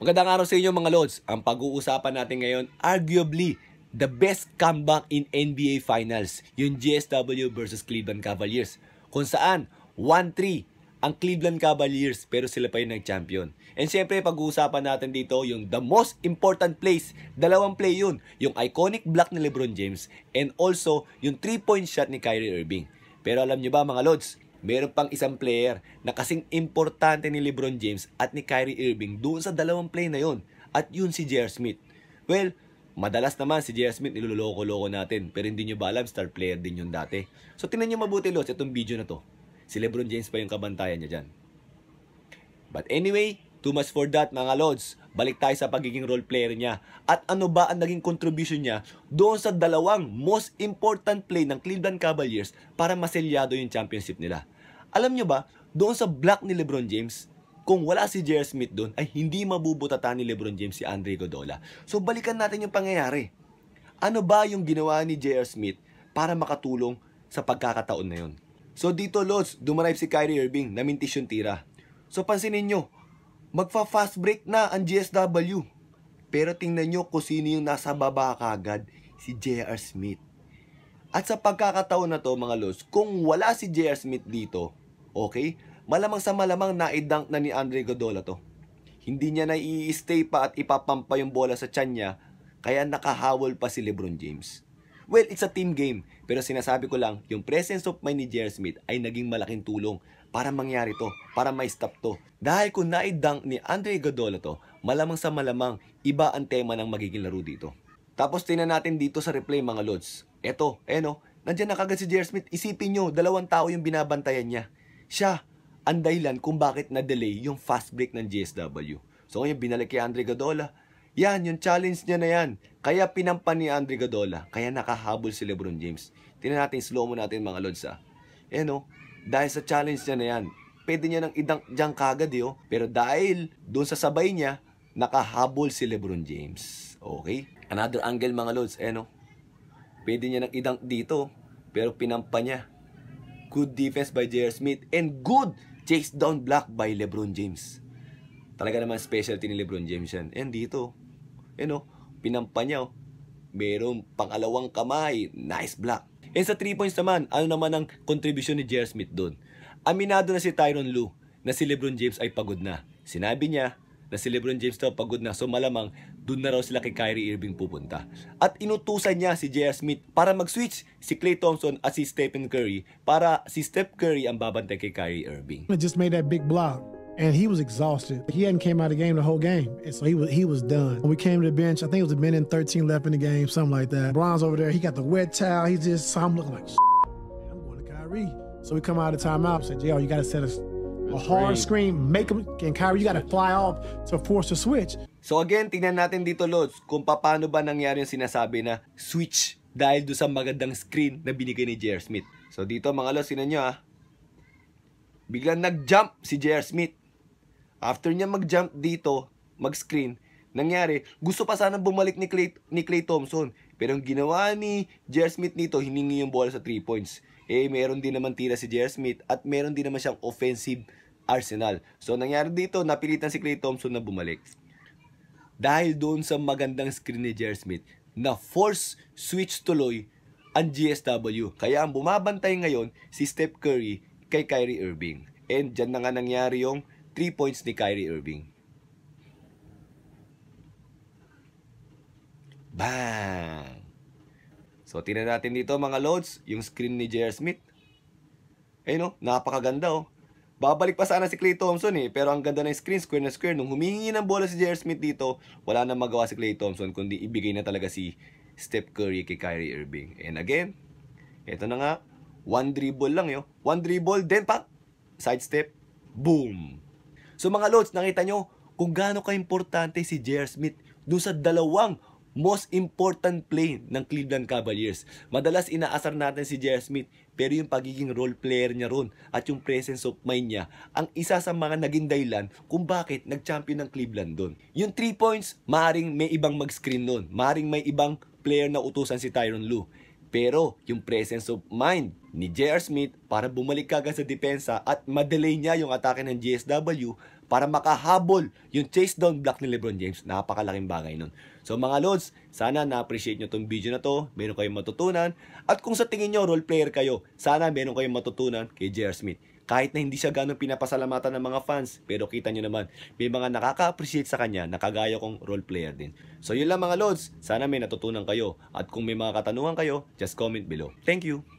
Magandang araw sa inyo mga lords. Ang pag-uusapan natin ngayon, arguably, the best comeback in NBA Finals, yung GSW versus Cleveland Cavaliers. Kung saan, 1-3 ang Cleveland Cavaliers pero sila pa yung nag-champion. And siyempre, pag-uusapan natin dito yung the most important plays. Dalawang play yun. Yung iconic block ni Lebron James and also yung 3-point shot ni Kyrie Irving. Pero alam nyo ba mga lords, Meron pang isang player na kasing importante ni Lebron James at ni Kyrie Irving doon sa dalawang play na yon. At yun si J.R. Smith. Well, madalas naman si J.R. Smith niloloko-loko natin. Pero hindi nyo ba alam, star player din yun dati. So tingnan nyo mabuti, Lods, itong video na to. Si Lebron James pa yung kabantayan niya dyan. But anyway, Too much for that mga lords. Balik tayo sa pagiging role player niya. At ano ba ang naging contribution niya doon sa dalawang most important play ng Cleveland Cavaliers para maselyado yung championship nila? Alam nyo ba, doon sa block ni Lebron James, kung wala si J.R. Smith doon, ay hindi mabubutata ni Lebron James si Andre Godola. So balikan natin yung pangyayari. Ano ba yung ginawa ni J.R. Smith para makatulong sa pagkakataon na yun? So dito, Lods, dumarive si Kyrie Irving, namintis yung tira. So pansinin nyo, magfa-fast break na ang GSW. Pero tingnan nyo kung sino yung nasa baba kagad, si J.R. Smith. At sa pagkakataon na to mga los, kung wala si J.R. Smith dito, okay, malamang sa malamang na naidunk na ni Andre Godola to. Hindi niya na i-stay pa at ipapampa yung bola sa tiyan niya, kaya nakahawol pa si Lebron James. Well, it's a team game, pero sinasabi ko lang, yung presence of mind ni J.R. Smith ay naging malaking tulong para mangyari to, para ma-stop to. Dahil kung naidunk ni Andre Godola to, malamang sa malamang iba ang tema ng magiging laro dito. Tapos tingnan natin dito sa replay mga lods. Eto, eno, eh, nandyan na kagad si J.R. Smith. Isipin nyo, dalawang tao yung binabantayan niya. Siya, ang dahilan kung bakit na-delay yung fast break ng GSW. So ngayon, binalik kay Andre Godola. Yan, yung challenge niya na yan. Kaya pinampan ni Andre Godola. Kaya nakahabol si Lebron James. Tingnan natin, slow mo natin mga lods ah. Eh no, dahil sa challenge niya na yan, pwede niya nang idang dyan kagad yun. Eh, oh. Pero dahil doon sa sabay niya, nakahabol si Lebron James. Okay? Another angle mga lords eh no? Pwede niya nang idang dito, pero pinampa niya. Good defense by J.R. Smith and good chase down block by Lebron James. Talaga naman specialty ni Lebron James yan. And dito, you eh, know, pinampa niya, oh. merong pangalawang kamay, nice block. And sa 3 points naman, ano naman ang contribution ni J.R. Smith doon? Aminado na si Tyron Lue na si Lebron James ay pagod na. Sinabi niya na si Lebron James daw pagod na. So malamang doon na raw sila kay Kyrie Irving pupunta. At inutusan niya si J.R. Smith para mag-switch si Klay Thompson at si Stephen Curry para si Steph Curry ang babantay kay Kyrie Irving. I just made that big block and he was exhausted. He hadn't came out of the game the whole game, and so he was he was done. When we came to the bench, I think it was a minute and 13 left in the game, something like that. Bron's over there, he got the wet towel. He just, saw him looking like, I'm going to Kyrie. So we come out of timeout, said, yo, you got to set us a hard screen, make him, and Kyrie, you got to fly off to force the switch. So again, tingnan natin dito, Lods, kung paano ba nangyari yung sinasabi na switch dahil do sa magandang screen na binigay ni J.R. Smith. So dito, mga Lods, sinan nyo ah. Biglang nag-jump si J.R. Smith. After niya mag-jump dito, mag-screen, nangyari, gusto pa sana bumalik ni Clay, ni Clay Thompson. Pero ang ginawa ni Jer Smith nito, hiningi yung bola sa 3 points. Eh, meron din naman tira si Jer Smith at meron din naman siyang offensive arsenal. So, nangyari dito, napilitan si Clay Thompson na bumalik. Dahil doon sa magandang screen ni Jer Smith, na force switch tuloy ang GSW. Kaya ang bumabantay ngayon si Steph Curry kay Kyrie Irving. And dyan na nga nangyari yung 3 points ni Kyrie Irving. Bang! So, tingnan natin dito mga loads, yung screen ni J.R. Smith. Eh no, napakaganda oh. Babalik pa sana si Clay Thompson eh, pero ang ganda ng screen, square na square. Nung humingi ng bola si J.R. Smith dito, wala na magawa si Clay Thompson, kundi ibigay na talaga si Steph Curry kay Kyrie Irving. And again, eto na nga, one dribble lang yo. One dribble, then pa, side step, boom! So mga Lods, nakita nyo kung gaano ka-importante si J.R. Smith doon sa dalawang most important play ng Cleveland Cavaliers. Madalas inaasar natin si J.R. Smith pero yung pagiging role player niya roon at yung presence of mind niya ang isa sa mga naging dahilan kung bakit nag-champion ng Cleveland doon. Yung 3 points, maring may ibang mag-screen doon. Maring may ibang player na utusan si Tyron Lue. Pero yung presence of mind ni J.R. Smith para bumalik kagad sa depensa at madelay niya yung atake ng GSW para makahabol yung chase down block ni Lebron James. Napakalaking bagay nun. So mga lords, sana na-appreciate nyo tong video na to. Meron kayong matutunan. At kung sa tingin nyo role player kayo, sana meron kayong matutunan kay J.R. Smith. Kahit na hindi siya ganong pinapasalamatan ng mga fans, pero kita nyo naman, may mga nakaka-appreciate sa kanya na kagaya kong role player din. So yun lang mga lords, sana may natutunan kayo. At kung may mga katanungan kayo, just comment below. Thank you!